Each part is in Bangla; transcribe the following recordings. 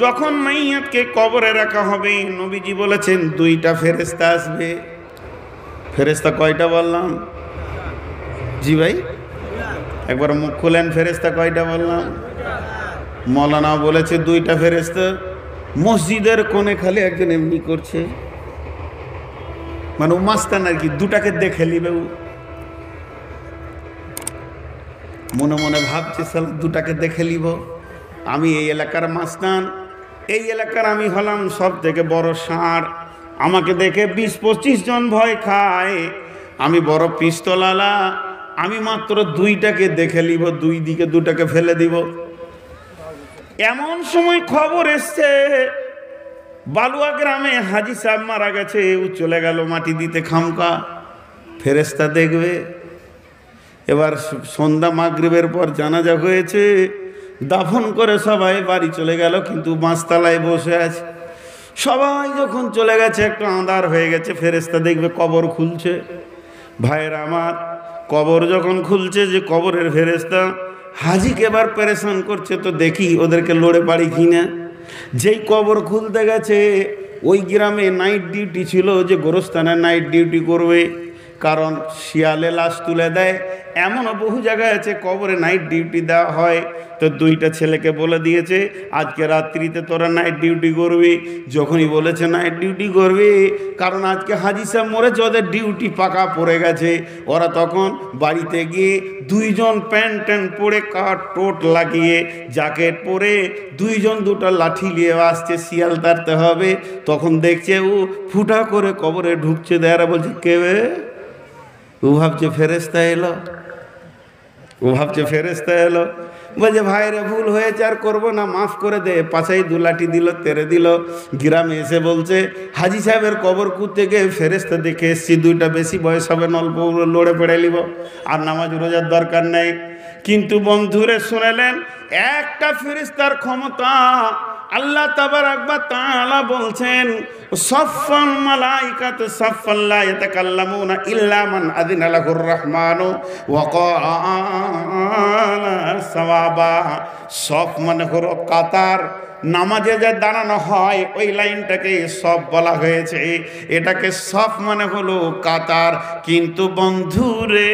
যখন মাইয়াতকে কবরে রাখা হবে নবীজি বলেছেন দুইটা ফেরেস্তা আসবে ফেরেস্তা কয়টা বললাম জি ভাই একবার মুখ খুলেন ফেরেস্তা কয়টা বললাম মৌলানা বলেছে দুইটা ফেরেস্তা মসজিদের কোণে খালি একজন এমনি করছে মানে মাস্তান আর কি দুটাকে দেখে নিবে মনে মনে ভাবছে দুটাকে দেখে নিব আমি এই এলাকার মাস্তান এই এলাকার আমি হলাম সব থেকে বড় ষাঁড় আমাকে দেখে বিশ পঁচিশ জন ভয় খায় আমি বড় পিস্তলালা আমি মাত্র দুইটাকে দেখে নিব দুই দিকে দুটাকে ফেলে দিব এমন সময় খবর এসছে বালুয়া গ্রামে হাজি সাহেব মারা গেছে ও চলে গেল মাটি দিতে খামকা ফেরেস্তা দেখবে এবার সন্ধ্যা মাগরীবের পর জানাজা হয়েছে দাফন করে সবাই বাড়ি চলে গেল কিন্তু বাঁচতলায় বসে আছে সবাই যখন চলে গেছে একটু আঁধার হয়ে গেছে ফেরেস্তা দেখবে কবর খুলছে ভাইয়ের আমার কবর যখন খুলছে যে কবরের ফেরেস্তা হাজিকে এবার পেরেশান করছে তো দেখি ওদেরকে লড়ে পারি না যেই কবর খুলতে গেছে ওই গ্রামে নাইট ডিউটি ছিল যে গোরস্থানে নাইট ডিউটি করবে কারণ শিয়ালে লাশ তুলে দেয় এমনও বহু জায়গায় আছে কবরে নাইট ডিউটি দেওয়া হয় তো দুইটা ছেলেকে বলে দিয়েছে আজকে রাত্রিতে তোরা নাইট ডিউটি করবি যখনই বলেছে নাইট ডিউটি করবি কারণ আজকে হাজি সাহেব মরেছে ওদের ডিউটি পাকা পড়ে গেছে ওরা তখন বাড়িতে গিয়ে দুইজন প্যান্ট ট্যান্ট পরে কাঠ টোট লাগিয়ে জ্যাকেট পরে দুইজন দুটো লাঠি নিয়ে আসছে শিয়াল তাড়তে হবে তখন দেখছে ও ফুটা করে কবরে ঢুকছে দেয়ারা বলছে কেবে ও ভাবছে ফেরেস্তা এলো ও ভাবছে ফেরেস্তা এলো বলছে ভাই রে ভুল হয়েছে আর করবো না মাফ করে দে পাশেই দুলাটি দিল তেরে দিল গ্রামে এসে বলছে হাজি সাহেবের কবর কুতে গিয়ে ফেরেস্তা দেখে এসছি দুইটা বেশি বয়স হবে অল্প লড়ে পেড়ে নিব আর নামাজ রোজার দরকার নেই কিন্তু বন্ধুরে শুনেলেন একটা ফেরিস্তার ক্ষমতা আল্লাহ তাবার আকবর তাহলা বলছেন সফল মালাইকাত সফল্লা এতে কাল্লামু না ইল্লামান আদিন আলাহুর রহমান সওয়াবা সফ মানে হলো কাতার নামাজে যে দাঁড়ানো হয় ওই লাইনটাকে সব বলা হয়েছে এটাকে সফ মানে হলো কাতার কিন্তু বন্ধুরে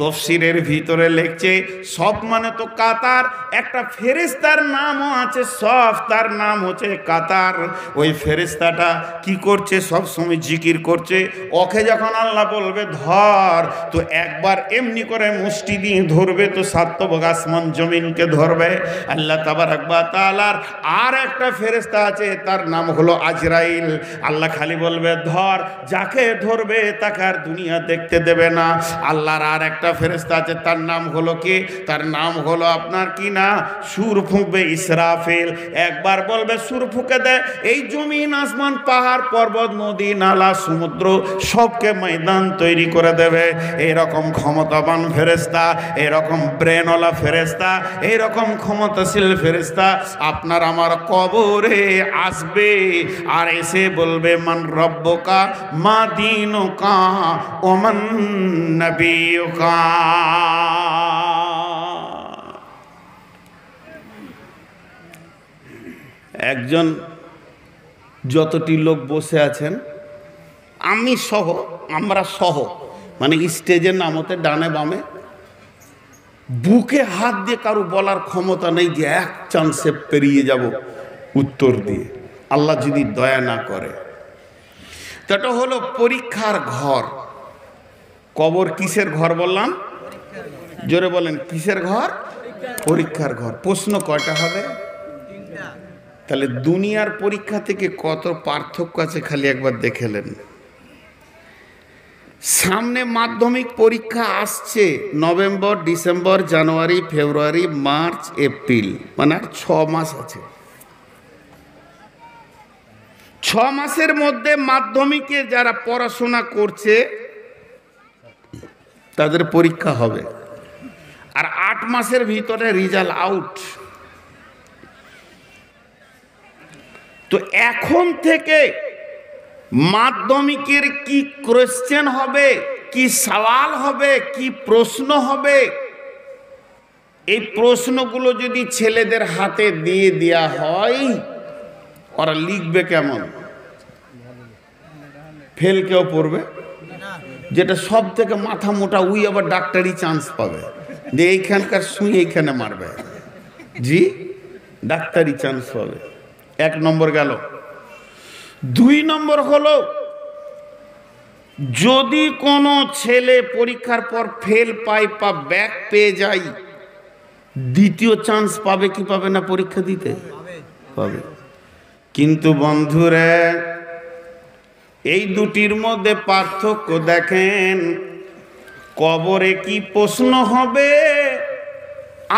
তফসিরের ভিতরে লেখছে সব মানে তো কাতার একটা ফেরিস্তার নামও আছে সফ তার নাম হচ্ছে কাতার ওই ফেরিস্তাটা কি করছে সব সময় জিকির করছে ওকে যখন আল্লাহ বলবে ধর তো একবার এমনি করে মুষ্টি দিয়ে ধরবে তো সাত্তভোগ আসমান জমিনকে ধরবে আল্লাহ তাবার একবার তালার আর একটা ফেরিস্তা আছে তার নাম হলো আজরাইল আল্লাহ খালি বলবে ধর যাকে ধরবে তাকে আর দুনিয়া দেখতে দেবে না আল্লাহর আর একটা ফেরেস্তা আছে তার নাম হলো কি তার নাম হলো আপনার কি না সুর ফুঁকবে ইসরাফিল একবার বলবে সুর ফুঁকে দেয় এই জমিন আসমান পাহাড় পর্বত নদী নালা সমুদ্র সবকে ময়দান তৈরি করে দেবে এরকম ক্ষমতাবান ফেরেস্তা এরকম ব্রেনওয়ালা ফেরেস্তা এরকম ক্ষমতাশীল ফেরেস্তা আপনার আমার কবরে আসবে আর এসে বলবে মান রব্বকা মা দিনকা ওমান নবী একজন যতটি লোক বসে আছেন আমি সহ আমরা সহ মানে স্টেজের নামতে ডানে বামে বুকে হাত দিয়ে কারো বলার ক্ষমতা নেই যে এক চান্সে পেরিয়ে যাব উত্তর দিয়ে আল্লাহ যদি দয়া না করে তো হলো পরীক্ষার ঘর কবর কিসের ঘর বললাম জোরে বলেন কিসের ঘর পরীক্ষার ঘর প্রশ্ন কয়টা হবে তাহলে দুনিয়ার পরীক্ষা থেকে কত পার্থক্য আছে খালি একবার দেখেলেন সামনে মাধ্যমিক পরীক্ষা আসছে November December January February March April মানে আর ছ মাস আছে ছ মাসের মধ্যে মাধ্যমিকে যারা পড়াশোনা করছে তাদের পরীক্ষা হবে আর আট মাসের ভিতরে রিজাল্ট আউট তো এখন থেকে মাধ্যমিকের কি কোয়েশ্চেন হবে কি সওয়াল হবে কি প্রশ্ন হবে এই প্রশ্নগুলো যদি ছেলেদের হাতে দিয়ে দেয়া হয় ওরা লিখবে কেমন ফেল কেউ পড়বে যেটা সব থেকে মাথা মোটা উই আবার ডাক্তারি চান্স পাবে যে এইখানকার সুই এইখানে মারবে জি ডাক্তারি চান্স পাবে এক নম্বর গেল দুই নম্বর হলো যদি কোনো ছেলে পরীক্ষার পর ফেল পাই বা ব্যাক পেয়ে যায় দ্বিতীয় চান্স পাবে কি পাবে না পরীক্ষা দিতে পাবে কিন্তু বন্ধুরা এই দুটির মধ্যে পার্থক্য দেখেন কবরে কি প্রশ্ন হবে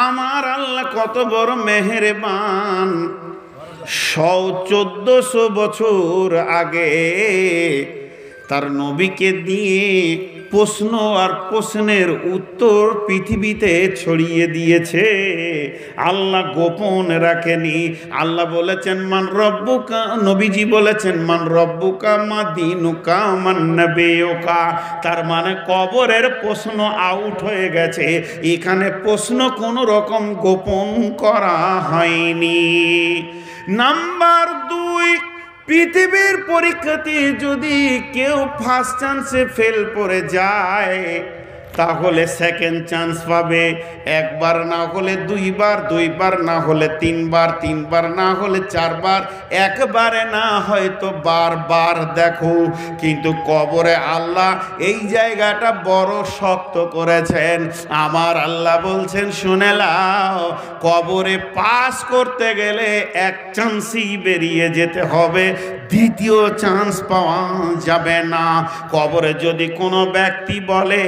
আমার আল্লাহ কত বড় মেহেরবান সৌ চোদ্দশো বছর আগে তার নবীকে দিয়ে প্রশ্ন আর প্রশ্নের উত্তর পৃথিবীতে ছড়িয়ে দিয়েছে আল্লাহ গোপন রাখেনি আল্লাহ বলেছেন মান রব্বুকা নবীজি বলেছেন মান রব্বুকা মা দিনুকা মান নবেয়কা তার মানে কবরের প্রশ্ন আউট হয়ে গেছে এখানে প্রশ্ন কোনো রকম গোপন করা হয়নি নাম্বার দুই পৃথিবীর পরীক্ষাতে যদি কেউ ফার্স্ট চান্সে ফেল পড়ে যায় তাহলে সেকেন্ড চান্স পাবে একবার না হলে দুইবার দুইবার না হলে তিনবার তিনবার না হলে চারবার একবারে না হয়তো বারবার দেখো কিন্তু কবরে আল্লাহ এই জায়গাটা বড় শক্ত করেছেন আমার আল্লাহ বলছেন শুনে লাও কবরে পাস করতে গেলে এক চান্সই বেরিয়ে যেতে হবে দ্বিতীয় চান্স পাওয়া যাবে না কবরে যদি কোনো ব্যক্তি বলে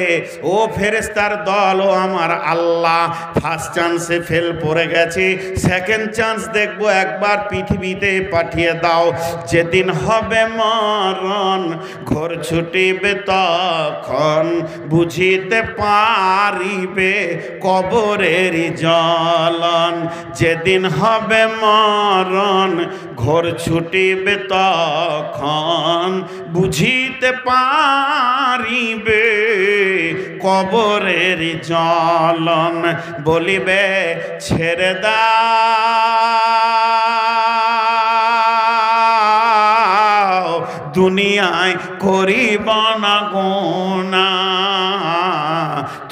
ও ও ফেরেস্তার দল ও আমার আল্লাহ ফার্স্ট চান্সে ফেল পড়ে গেছে সেকেন্ড চান্স দেখব একবার পৃথিবীতে পাঠিয়ে দাও যেদিন হবে মরণ ঘর ছুটিবে তখন বুঝিতে পারিবে কবরের জলন যেদিন হবে মরণ ঘর ছুটিবে তখন বুঝিতে পারিবে কবরের জলন বলিবে ছেড়ে দাও দুনিয়ায় করিব না গোনা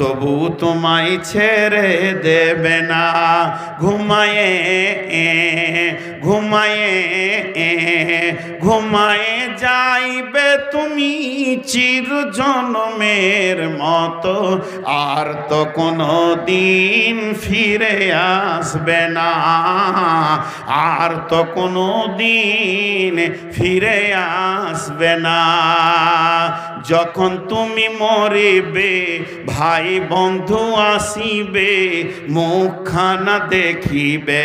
তবু তোমায় ছেড়ে দেবে না ঘুমায়ে ঘুমায়ে ঘুমায়ে যাইবে তুমি চির জন্মের মতো আর তো কোনো দিন ফিরে আসবে না আর তো কোনো দিন ফিরে আসবে না যখন তুমি মরিবে ভাই বন্ধু আসিবে মুখখানা দেখিবে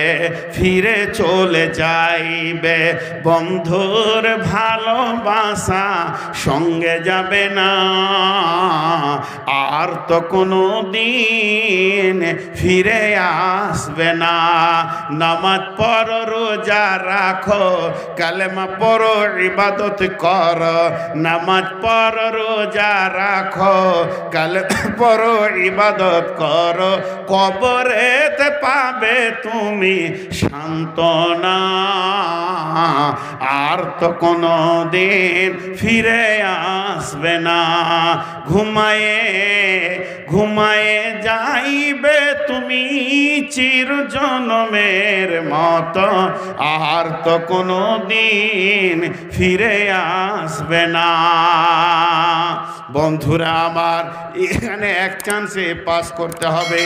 ফিরে চলে যাইবে বন্ধুর ভালোবাসা সঙ্গে যাবে না আর তো কোনো দিন ফিরে আসবে না নামাজ পর রোজা রাখো কালেমা পর ইবাদত কর নামাজ পর রোজা রাখো কাল পর ইবাদত করো কবরেতে পাবে তুমি সান্ত্বনা আর তো কোনো দিন ফিরে আসবে না ঘুমায়ে ঘুমায়ে যাইবে তুমি চির জনমের মত আর তো কোনো দিন ফিরে আসবে না বন্ধুরা আমার এখানে এক চান্সে পাস করতে হবে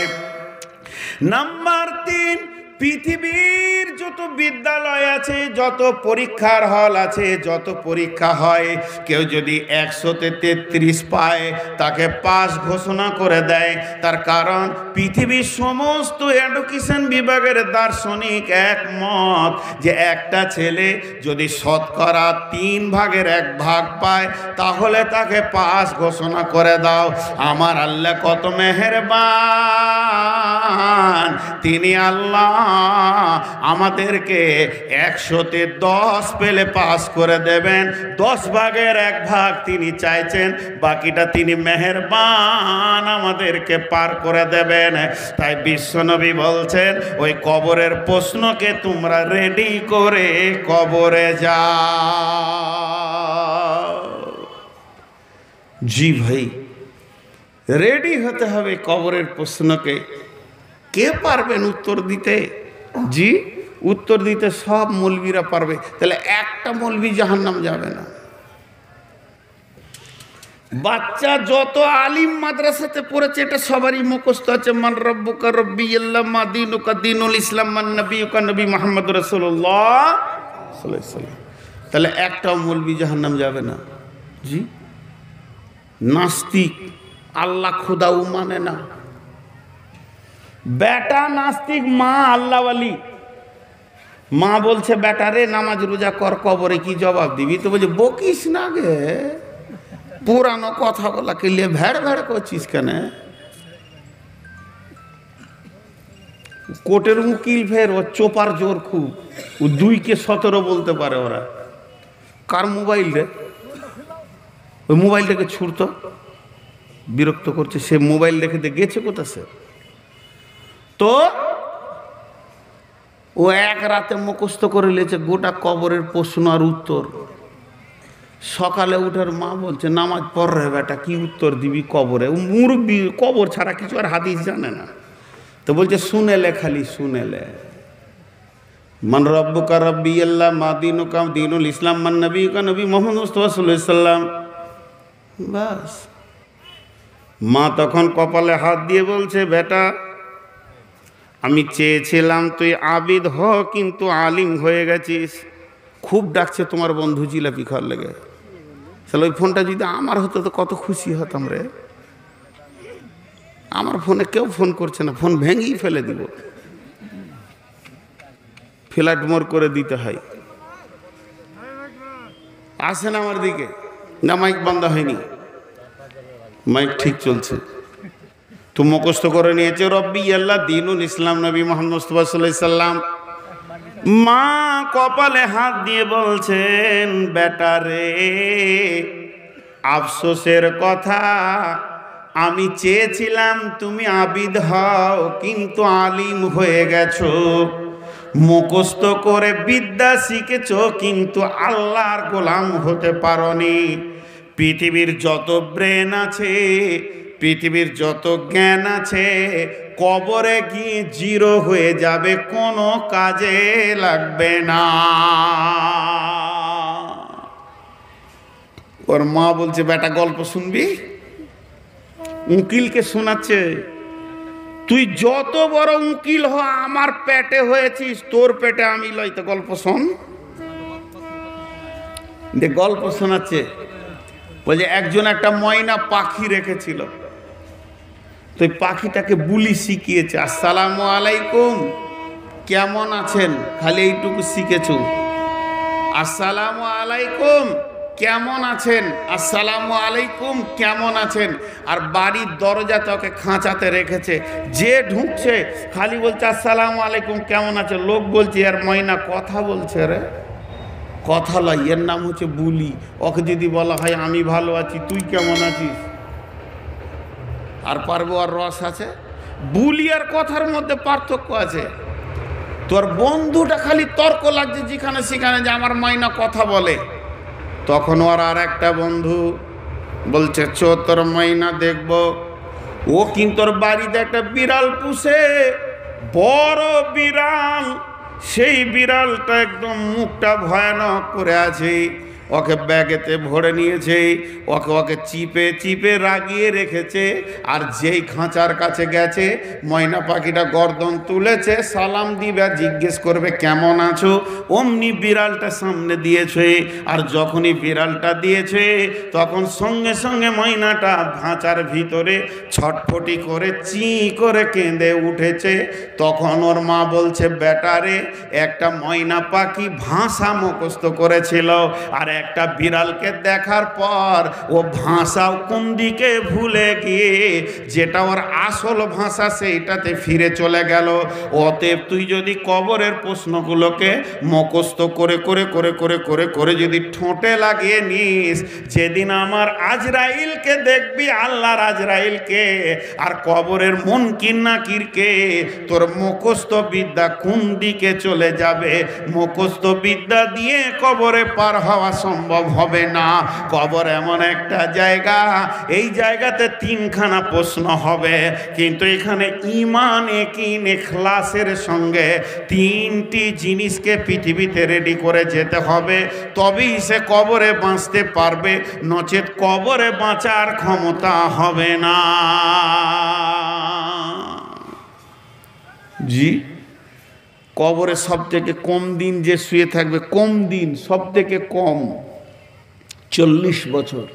নাম্বার তিন পৃথিবীর যত বিদ্যালয় আছে যত পরীক্ষার হল আছে যত পরীক্ষা হয় কেউ যদি একশোতে তেত্রিশ পায় তাকে পাস ঘোষণা করে দেয় তার কারণ পৃথিবীর সমস্ত এডুকেশন বিভাগের দার্শনিক একমত যে একটা ছেলে যদি শতকরা তিন ভাগের এক ভাগ পায় তাহলে তাকে পাস ঘোষণা করে দাও আমার আল্লাহ কত মেহেরবান তিনি আল্লাহ আমাদেরকে একশোতে দশ পেলে পাস করে দেবেন দশ ভাগের এক ভাগ তিনি চাইছেন বাকিটা তিনি মেহেরবান আমাদেরকে পার করে দেবেন তাই বিশ্বনবী বলছেন ওই কবরের প্রশ্নকে তোমরা রেডি করে কবরে যা জি ভাই রেডি হতে হবে কবরের প্রশ্নকে কে পারবেন উত্তর দিতে জি উত্তর দিতে সব মৌলবীরা পারবে তাহলে একটা মৌলবি নাম যাবে না বাচ্চা যত আলিম মাদ্রাসাতে পড়েছে এটা সবারই মুখস্থ আছে মান রব্বুকা রব্বি ইল্লামা মা দিন দিনুল ইসলাম মান নবী উকা নবী মোহাম্মদ রসুল্লাহ তাহলে একটাও মৌলবি নাম যাবে না জি নাস্তিক আল্লাহ খোদাও মানে না বেটা নাস্তিক মা আল্লাহ আলি মা বলছে রে নামাজ রোজা কর কবরে কি জবাব দিবি তো বলছে বকিস না গে পুরানো কথা বলা কিনলে ভ্যাড় ভ্যাড় করছিস কেন কোর্টের উকিল ফের ও চোপার জোর খুব ও দুইকে সতেরো বলতে পারে ওরা কার মোবাইল রে ওই মোবাইলটাকে ছুড়তো বিরক্ত করছে সে মোবাইল দেখে দিয়ে গেছে কোথা সে তো ও এক রাতে মুখস্থ করে নিয়েছে গোটা কবরের প্রশ্ন আর উত্তর সকালে উঠার মা বলছে নামাজ পড় রে বেটা কি উত্তর দিবি কবরে ও মুরব্বি কবর ছাড়া কিছু আর হাদিস জানে না তো বলছে শুনেলে খালি শুনেলে মান রব্বুকা রব্বি আল্লাহ মা কাম দিনুল ইসলাম মান নবী কা নবী মোহাম্মদ মুস্তফাসাল্লাম বাস মা তখন কপালে হাত দিয়ে বলছে বেটা আমি চেয়েছিলাম তুই আবিদ হ কিন্তু আলিম হয়ে গেছিস খুব ডাকছে তোমার বন্ধু জিলাপি খাওয়ার লেগে তাহলে ওই ফোনটা যদি আমার হতো তো কত খুশি হতাম রে আমার ফোনে কেউ ফোন করছে না ফোন ভেঙেই ফেলে দিব ফ্ল্যাটমোর করে দিতে হয় আসেন আমার দিকে না মাইক বন্ধ হয়নি মাইক ঠিক চলছে তো মুখস্থ করে নিয়েছে রব্বি আল্লাহ দিনুল ইসলাম নবী মোহাম্মদ মুস্তফা সাল্লাম মা কপালে হাত দিয়ে বলছেন বেটারে আফসোসের কথা আমি চেয়েছিলাম তুমি আবিদ হও কিন্তু আলিম হয়ে গেছো মুখস্থ করে বিদ্যা শিখেছ কিন্তু আল্লাহর গোলাম হতে পারনি পৃথিবীর যত ব্রেন আছে পৃথিবীর যত জ্ঞান আছে কবরে গিয়ে জিরো হয়ে যাবে কোনো কাজে লাগবে না ওর মা বলছে বেটা গল্প শুনবি উকিলকে শোনাচ্ছে তুই যত বড় উকিল হ আমার পেটে হয়েছিস তোর পেটে আমি লই তো গল্প শোন গল্প শোনাচ্ছে বলছে একজন একটা ময়না পাখি রেখেছিল তো এই পাখিটাকে বুলি শিখিয়েছে আসসালাম আলাইকুম কেমন আছেন খালি এইটুকু শিখেছ আসসালাম আলাইকুম কেমন আছেন আসসালাম আলাইকুম কেমন আছেন আর বাড়ির দরজা তাকে খাঁচাতে রেখেছে যে ঢুকছে খালি বলছে আসসালামু আলাইকুম কেমন আছে লোক বলছে আর ময়না কথা বলছে রে কথা লয় এর নাম হচ্ছে বুলি ওকে যদি বলা হয় আমি ভালো আছি তুই কেমন আছিস আর পারবো আর রস আছে বুলি আর কথার মধ্যে পার্থক্য আছে তোর বন্ধুটা খালি তর্ক লাগছে যেখানে সেখানে যে আমার মাইনা কথা বলে তখন ওর আর একটা বন্ধু বলছে চো তোর মাইনা দেখব ও কিন্তু ওর বাড়িতে একটা বিড়াল পুষে বড় বিড়াল সেই বিড়ালটা একদম মুখটা ভয়ানক করে আছে ওকে ব্যাগেতে ভরে নিয়েছে ওকে ওকে চিপে চিপে রাগিয়ে রেখেছে আর যেই খাঁচার কাছে গেছে ময়না পাখিটা গর্দন তুলেছে সালাম দিবে জিজ্ঞেস করবে কেমন আছো অমনি বিড়ালটা সামনে দিয়েছে আর যখনই বিড়ালটা দিয়েছে তখন সঙ্গে সঙ্গে ময়নাটা খাঁচার ভিতরে ছটফটি করে চি করে কেঁদে উঠেছে তখন ওর মা বলছে বেটারে একটা ময়না পাখি ভাষা মুখস্থ করেছিল আর একটা বিড়ালকে দেখার পর ও ভাষা কোন দিকে ভুলে গিয়ে যেটা ওর আসল ভাষা সেইটাতে ফিরে চলে গেল অতএব তুই যদি কবরের প্রশ্নগুলোকে মুখস্থ করে করে করে করে করে করে যদি ঠোঁটে লাগিয়ে নিস যেদিন আমার আজরাইলকে দেখবি আল্লাহর আজরাইলকে আর কবরের মন কিন্না কিরকে তোর মুখস্থ বিদ্যা কোন দিকে চলে যাবে মুখস্থ বিদ্যা দিয়ে কবরে পার হওয়া সম্ভব হবে না কবর এমন একটা জায়গা এই জায়গাতে তিনখানা প্রশ্ন হবে কিন্তু এখানে ইমান একিন এখলাসের সঙ্গে তিনটি জিনিসকে পৃথিবীতে রেডি করে যেতে হবে তবেই সে কবরে বাঁচতে পারবে নচেত কবরে বাঁচার ক্ষমতা হবে না জি কবরে সব থেকে কম দিন যে শুয়ে থাকবে কম দিন সব থেকে কম চল্লিশ বছর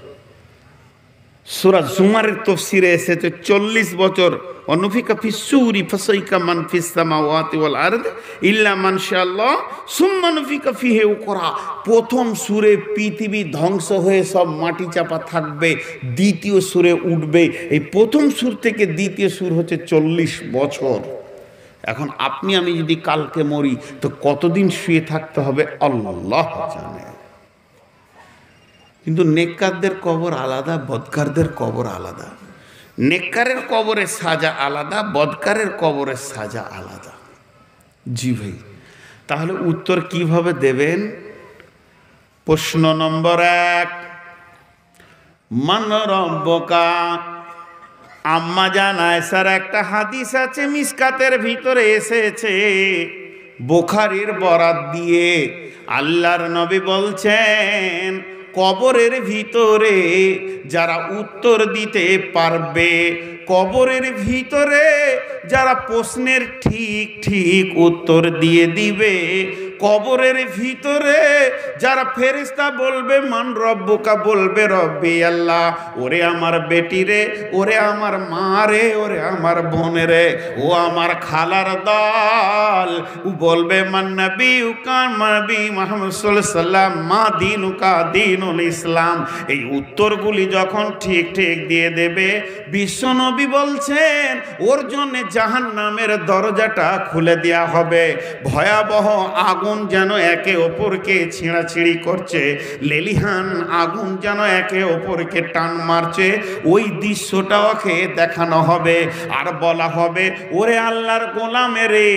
সুরা জুমারের তফসিরে এসেছে চল্লিশ বছর অনুফিকা সুরি ফসইকা মান ফিসামা ওয়াতি ওয়াল আরদ ইল্লা মান শাআল্লাহ সুম্মা নুফিকা ফিহে উকরা প্রথম সুরে পৃথিবী ধ্বংস হয়ে সব মাটি চাপা থাকবে দ্বিতীয় সুরে উঠবে এই প্রথম সুর থেকে দ্বিতীয় সুর হচ্ছে চল্লিশ বছর এখন আপনি আমি যদি কালকে মরি তো কতদিন শুয়ে থাকতে হবে আল্লাহ জানে কিন্তু নেককারদের কবর আলাদা বদকারদের কবর আলাদা নেককারের কবরের সাজা আলাদা বদকারের কবরের সাজা আলাদা জি ভাই তাহলে উত্তর কিভাবে দেবেন প্রশ্ন নম্বর এক মান রব্বকা আম্মা জান আয়সার একটা হাদিস আছে মিসকাতের ভিতরে এসেছে বোখারির বরাত দিয়ে আল্লাহর নবী বলছেন কবরের ভিতরে যারা উত্তর দিতে পারবে কবরের ভিতরে যারা প্রশ্নের ঠিক ঠিক উত্তর দিয়ে দিবে কবরের ভিতরে যারা ফেরিস্তা বলবে মান রব্বকা বলবে রব্বি আল্লাহ ওরে আমার বেটি রে ওরে আমার মা রে ওরে আমার রে ও আমার খালার দল ও বলবে মান্নবী উকান মানবী মোহাম্মদ সাল্লাম মা দিন উকা দিনুল ইসলাম এই উত্তরগুলি যখন ঠিক ঠিক দিয়ে দেবে বিশ্বনবী বলছেন ওর জন্য জাহান নামের দরজাটা খুলে দেয়া হবে ভয়াবহ আগুন আগুন যেন একে অপরকে ছিঁড়াছিঁড়ি করছে লেলিহান আগুন যেন একে অপরকে টান মারছে ওই দৃশ্যটা ওকে দেখানো হবে আর বলা হবে ওরে আল্লাহর গোলামে রে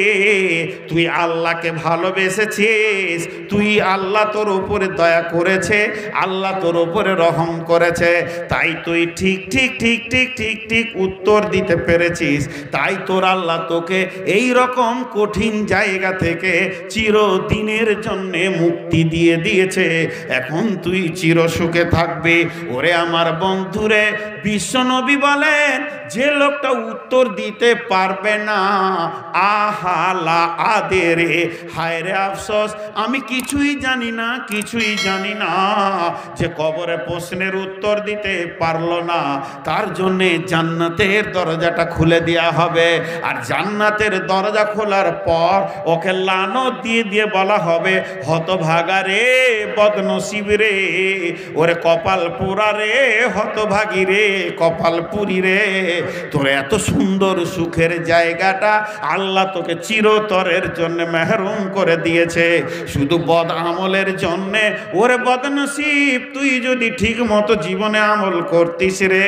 তুই আল্লাহকে ভালোবেসেছিস তুই আল্লাহ তোর ওপরে দয়া করেছে আল্লাহ তোর ওপরে রহম করেছে তাই তুই ঠিক ঠিক ঠিক ঠিক ঠিক ঠিক উত্তর দিতে পেরেছিস তাই তোর আল্লাহ তোকে এই রকম কঠিন জায়গা থেকে চির দিনের জন্য মুক্তি দিয়ে দিয়েছে এখন তুই চিরসুখে থাকবে ওরে আমার বন্ধুরে বিশ্বনবী বলেন যে লোকটা উত্তর দিতে পারবে না আহালা আদেরে রে হায় রে আফসোস আমি কিছুই জানি না কিছুই জানি না যে কবরে প্রশ্নের উত্তর দিতে পারলো না তার জন্যে জান্নাতের দরজাটা খুলে দেওয়া হবে আর জান্নাতের দরজা খোলার পর ওকে লানো দিয়ে দিয়ে বলা হবে হতভাগা রে বদনসিব রে ওরে কপাল পোড়া রে হতভাগী রে কপাল পুরি রে তোর এত সুন্দর সুখের জায়গাটা আল্লাহ তোকে চিরতরের জন্য মেহরুম করে দিয়েছে শুধু বদ আমলের জন্যে ওরে বদনসিব তুই যদি ঠিক মতো জীবনে আমল করতিস রে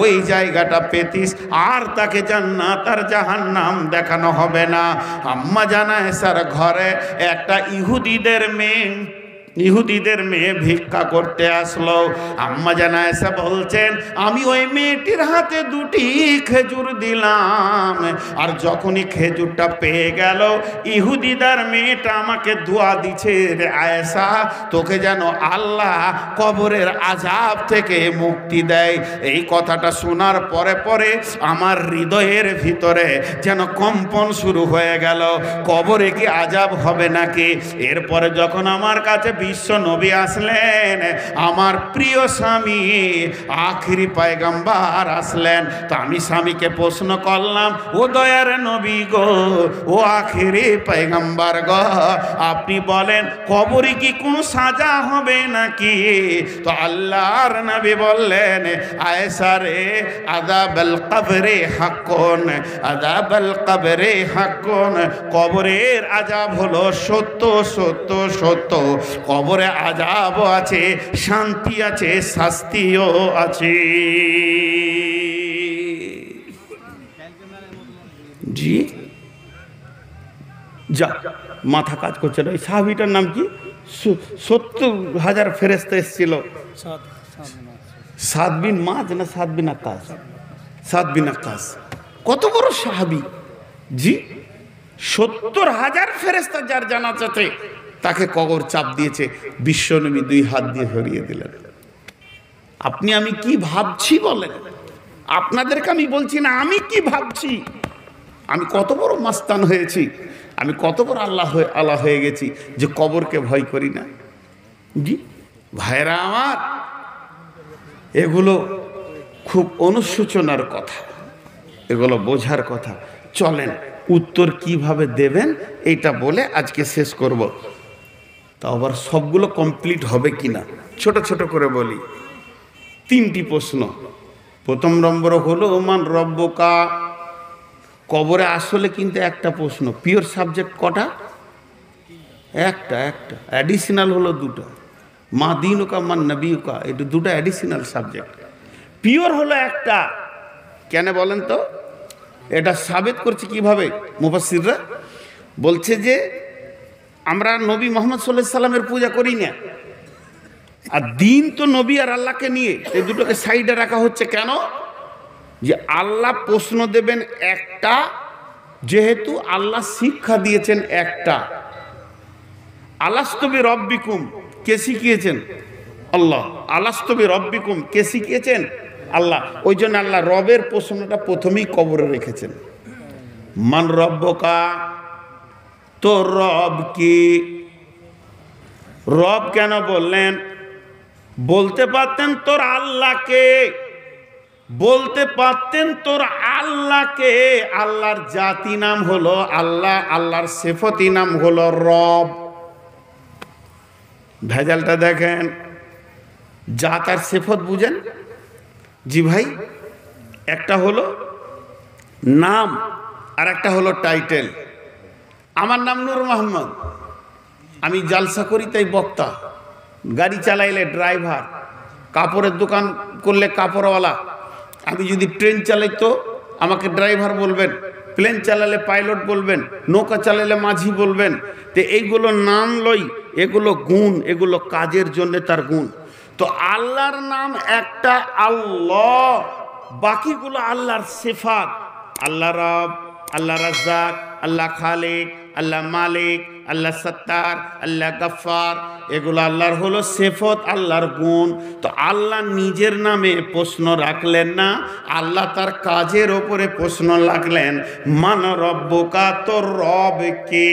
ওই জায়গাটা পেতিস আর তাকে জান্নাত আর জাহান্নাম দেখানো হবে না আম্মা জানায় স্যার ঘরে একটা ইহুদিদের মেয়ে ইহুদিদের মেয়ে ভিক্ষা করতে আসলো আম্মা জানা এসে বলছেন আমি ওই মেয়েটির হাতে দুটি খেজুর দিলাম আর যখনই খেজুরটা পেয়ে গেল ইহুদিদার মেয়েটা আমাকে দোয়া দিছে রে আয়েসা তোকে যেন আল্লাহ কবরের আজাব থেকে মুক্তি দেয় এই কথাটা শোনার পরে পরে আমার হৃদয়ের ভিতরে যেন কম্পন শুরু হয়ে গেল কবরে কি আজাব হবে নাকি এরপরে যখন আমার কাছে বিশ্ব নবী আসলেন আমার প্রিয় স্বামী আখিরি পায়গাম্বার আসলেন তো আমি স্বামীকে প্রশ্ন করলাম ও দয়ার নবী গো ও আখিরি পায়গাম্বার গ আপনি বলেন কবরে কি কোনো সাজা হবে নাকি তো আল্লাহর নবী বললেন আয়সারে আদাবল কবরে আদা আদাবল কবরে হাকন কবরের আজাব হলো সত্য সত্য সত্য কবরে আজাব আছে শান্তি আছে শাস্তিও আছে জি যা মাথা কাজ করছিল ওই সাহাবিটার নাম কি সত্তর হাজার ফেরেস্ত এসেছিল সাত বিন মাছ না সাত বিন আকাশ সাত বিন আকাশ কত বড় সাহাবি জি সত্তর হাজার ফেরেস্তা যার জানা চাতে তাকে কবর চাপ দিয়েছে বিশ্বনবী দুই হাত দিয়ে ধরিয়ে দিলেন আপনি আমি কি ভাবছি বলেন আপনাদেরকে আমি বলছি না আমি কি ভাবছি আমি কত বড় মাস্তান হয়েছি আমি কত বড় আল্লাহ হয়ে আল্লাহ হয়ে গেছি যে কবরকে ভয় করি না জি ভাইরা আমার এগুলো খুব অনুশোচনার কথা এগুলো বোঝার কথা চলেন উত্তর কিভাবে দেবেন এটা বলে আজকে শেষ করব তা আবার সবগুলো কমপ্লিট হবে কি না ছোট ছোট করে বলি তিনটি প্রশ্ন প্রথম নম্বর হলো মান রব্বকা কবরে আসলে কিন্তু একটা প্রশ্ন পিওর সাবজেক্ট কটা একটা একটা অ্যাডিশনাল হলো দুটো মা দিনুকা মা নবীকা এটা দুটো অ্যাডিশনাল সাবজেক্ট পিওর হলো একটা কেন বলেন তো এটা সাবেত করছে কিভাবে মুফাসিররা বলছে যে আমরা নবী মোহাম্মদ সাল্লাহ সাল্লামের পূজা করি না আর দিন তো নবী আর আল্লাহকে নিয়ে এই দুটোকে সাইডে রাখা হচ্ছে কেন যে আল্লাহ প্রশ্ন দেবেন একটা যেহেতু আল্লাহ শিক্ষা দিয়েছেন একটা আলাস্তবি রব্বিকুম কে শিখিয়েছেন আল্লাহ আলাস্তবি রব্বিকুম কে শিখিয়েছেন আল্লাহ ওই জন্য আল্লাহ রবের প্রশ্নটা প্রথমেই কবরে রেখেছেন মান রব্বকা তো রব কি রব কেন বললেন বলতে পারতেন তোর আল্লাহকে বলতে পারতেন তোর আল্লাহকে আল্লাহর জাতি নাম হলো আল্লাহ আল্লাহর সেফতি নাম হলো রব ভেজালটা দেখেন জাত আর সেফত বুঝেন জি ভাই একটা হলো নাম আর একটা হলো টাইটেল আমার নাম নূর মোহাম্মদ আমি জালসা করি তাই বক্তা গাড়ি চালাইলে ড্রাইভার কাপড়ের দোকান করলে কাপড়ওয়ালা আমি যদি ট্রেন চালাই তো আমাকে ড্রাইভার বলবেন প্লেন চালালে পাইলট বলবেন নৌকা চালালে মাঝি বলবেন তো এইগুলো নাম লই এগুলো গুণ এগুলো কাজের জন্য তার গুণ তো আল্লাহর নাম একটা আল্লাহ বাকিগুলো আল্লাহর সেফাত আল্লাহ রব আল্লাহ রাজাক আল্লাহ খালেক আল্লাহ মালিক আল্লাহ সত্তার আল্লাহ গফার এগুলো আল্লাহর হলো সেফত আল্লাহর গুণ তো আল্লাহ নিজের নামে প্রশ্ন রাখলেন না আল্লাহ তার কাজের ওপরে প্রশ্ন রাখলেন মান কা তোর রব কে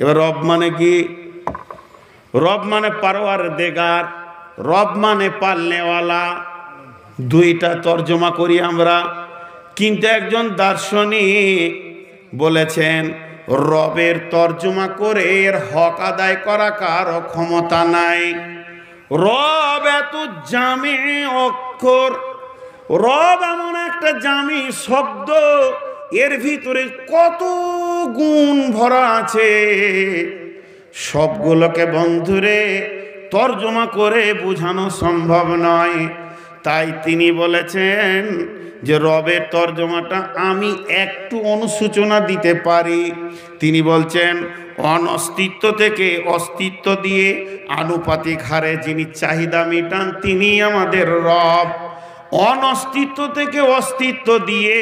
এবার রব মানে কি রব মানে পারোয়ার দেগার রব মানে পাল্লেওয়ালা দুইটা তর্জমা করি আমরা কিন্তু একজন দার্শনিক বলেছেন রবের তর্জমা করে এর হক আদায় করা কারো ক্ষমতা নাই রব এত জামে অক্ষর রব এমন একটা জামি শব্দ এর ভিতরে কত গুণ ভরা আছে সবগুলোকে বন্ধুরে তর্জমা করে বোঝানো সম্ভব নয় তাই তিনি বলেছেন যে রবের তর্জমাটা আমি একটু অনুসূচনা দিতে পারি তিনি বলছেন অনস্তিত্ব থেকে অস্তিত্ব দিয়ে আনুপাতিক হারে যিনি চাহিদা মেটান তিনি আমাদের রব অনস্তিত্ব থেকে অস্তিত্ব দিয়ে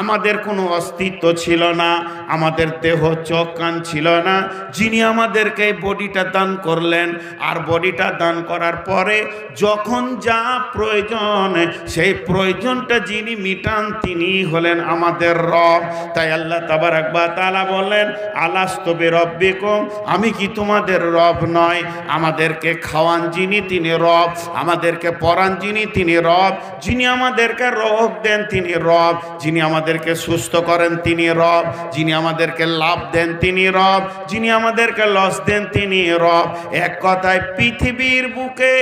আমাদের কোনো অস্তিত্ব ছিল না আমাদের দেহ চোখ কান ছিল না যিনি আমাদেরকে বডিটা দান করলেন আর বডিটা দান করার পরে যখন যা প্রয়োজন সেই প্রয়োজনটা যিনি মিটান তিনি হলেন আমাদের রব তাই আল্লাহ তাবার একবার তালা বললেন আলাস্তবে বেকম আমি কি তোমাদের রব নয় আমাদেরকে খাওয়ান যিনি তিনি রব আমাদেরকে পরান যিনি তিনি রব যিনি আমাদেরকে রব দেন তিনি রব যিনি আমাদের আমাদেরকে সুস্থ করেন তিনি রব যিনি আমাদেরকে লাভ দেন তিনি রব যিনি আমাদেরকে লস দেন তিনি রব এক কথায় পৃথিবীর বুকে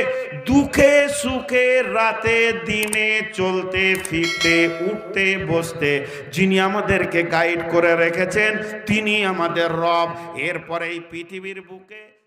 দুঃখে সুখে রাতে দিনে চলতে ফিরতে উঠতে বসতে যিনি আমাদেরকে গাইড করে রেখেছেন তিনি আমাদের রব এরপরেই পৃথিবীর বুকে